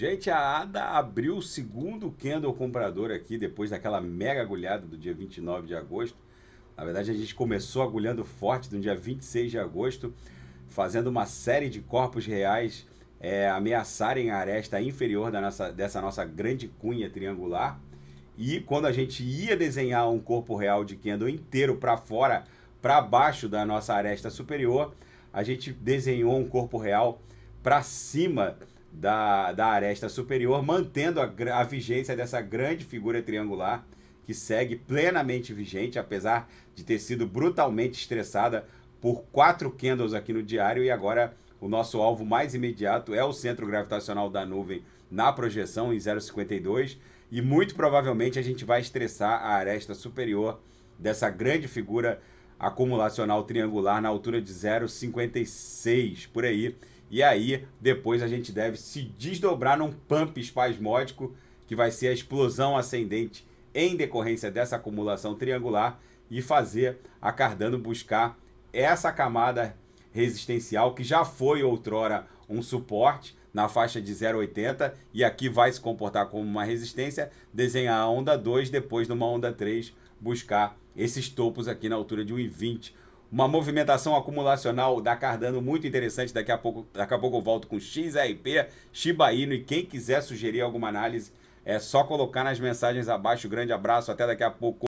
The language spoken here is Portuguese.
Gente, a ADA abriu o segundo candle comprador aqui depois daquela mega agulhada do dia 29 de agosto. Na verdade, a gente começou agulhando forte no dia 26 de agosto, fazendo uma série de corpos reais é, ameaçarem a aresta inferior da nossa, dessa nossa grande cunha triangular. E quando a gente ia desenhar um corpo real de candle inteiro para fora, para baixo da nossa aresta superior, a gente desenhou um corpo real para cima da, da aresta superior, mantendo a, a vigência dessa grande figura triangular que segue plenamente vigente, apesar de ter sido brutalmente estressada por quatro candles aqui no diário e agora o nosso alvo mais imediato é o centro gravitacional da nuvem na projeção em 0,52 e muito provavelmente a gente vai estressar a aresta superior dessa grande figura acumulacional triangular na altura de 0,56 por aí e aí, depois a gente deve se desdobrar num pump espasmódico, que vai ser a explosão ascendente em decorrência dessa acumulação triangular e fazer a Cardano buscar essa camada resistencial que já foi outrora um suporte na faixa de 0,80 e aqui vai se comportar como uma resistência, desenhar a onda 2, depois numa onda 3 buscar esses topos aqui na altura de 1,20 uma movimentação acumulacional da Cardano muito interessante. Daqui a pouco, daqui a pouco eu volto com XRP, Shiba Inu e quem quiser sugerir alguma análise, é só colocar nas mensagens abaixo. Grande abraço, até daqui a pouco.